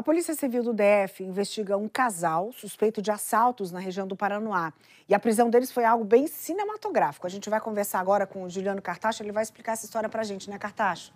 A Polícia Civil do DF investiga um casal suspeito de assaltos na região do Paranoá. E a prisão deles foi algo bem cinematográfico. A gente vai conversar agora com o Juliano Cartacho, ele vai explicar essa história pra gente, né, Cartacho?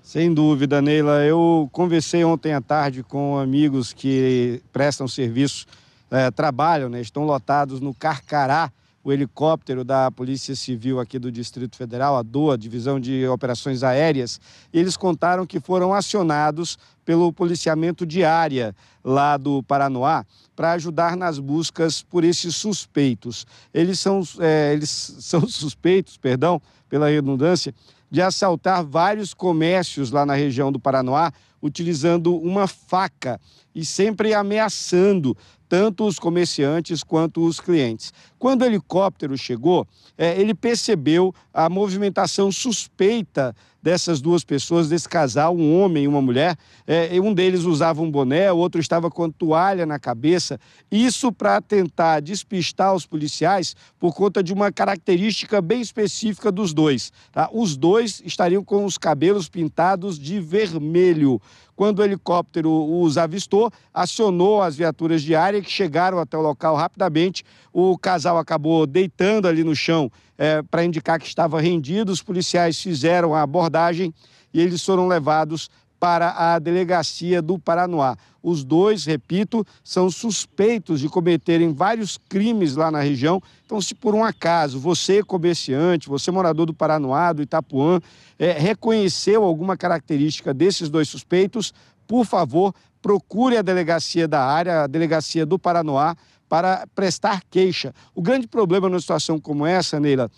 Sem dúvida, Neila. Eu conversei ontem à tarde com amigos que prestam serviço, é, trabalham, né, estão lotados no Carcará, o helicóptero da Polícia Civil aqui do Distrito Federal, a DOA, Divisão de Operações Aéreas, eles contaram que foram acionados pelo policiamento de área lá do Paranoá para ajudar nas buscas por esses suspeitos. Eles são, é, eles são suspeitos, perdão pela redundância, de assaltar vários comércios lá na região do Paranoá utilizando uma faca e sempre ameaçando tanto os comerciantes quanto os clientes. Quando o helicóptero chegou, é, ele percebeu a movimentação suspeita dessas duas pessoas, desse casal, um homem e uma mulher. É, um deles usava um boné, o outro estava com toalha na cabeça. Isso para tentar despistar os policiais por conta de uma característica bem específica dos dois. Tá? Os dois estariam com os cabelos pintados de vermelho. Quando o helicóptero os avistou, acionou as viaturas de área que chegaram até o local rapidamente. O casal acabou deitando ali no chão é, para indicar que estava rendido. Os policiais fizeram a abordagem e eles foram levados para a delegacia do Paranoá. Os dois, repito, são suspeitos de cometerem vários crimes lá na região. Então, se por um acaso você, comerciante, você morador do Paranoá, do Itapuã, é, reconheceu alguma característica desses dois suspeitos, por favor, procure a delegacia da área, a delegacia do Paranoá, para prestar queixa. O grande problema numa situação como essa, Neila,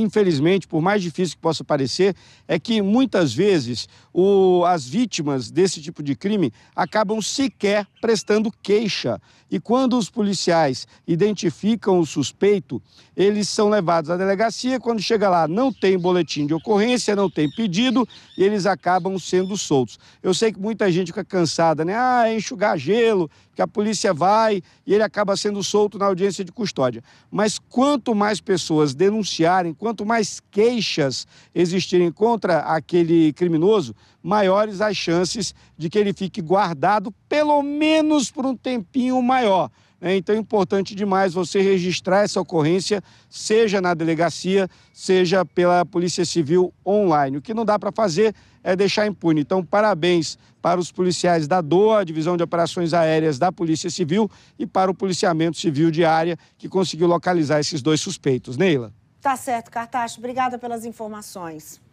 infelizmente, por mais difícil que possa parecer, é que muitas vezes o, as vítimas desse tipo de crime acabam sequer prestando queixa. E quando os policiais identificam o suspeito, eles são levados à delegacia. Quando chega lá, não tem boletim de ocorrência, não tem pedido, e eles acabam sendo soltos. Eu sei que muita gente fica cansada, né? Ah, é enxugar gelo, que a polícia vai e ele acaba sendo solto na audiência de custódia. Mas quanto mais pessoas denunciarem, quanto mais queixas existirem contra aquele criminoso, maiores as chances de que ele fique guardado pelo menos por um tempinho maior. Né? Então é importante demais você registrar essa ocorrência, seja na delegacia, seja pela Polícia Civil online. O que não dá para fazer é deixar impune. Então, parabéns para os policiais da DOA, Divisão de Operações Aéreas da Polícia Civil, e para o Policiamento Civil de Área, que conseguiu localizar esses dois suspeitos. Neila. Tá certo, Cartacho. Obrigada pelas informações.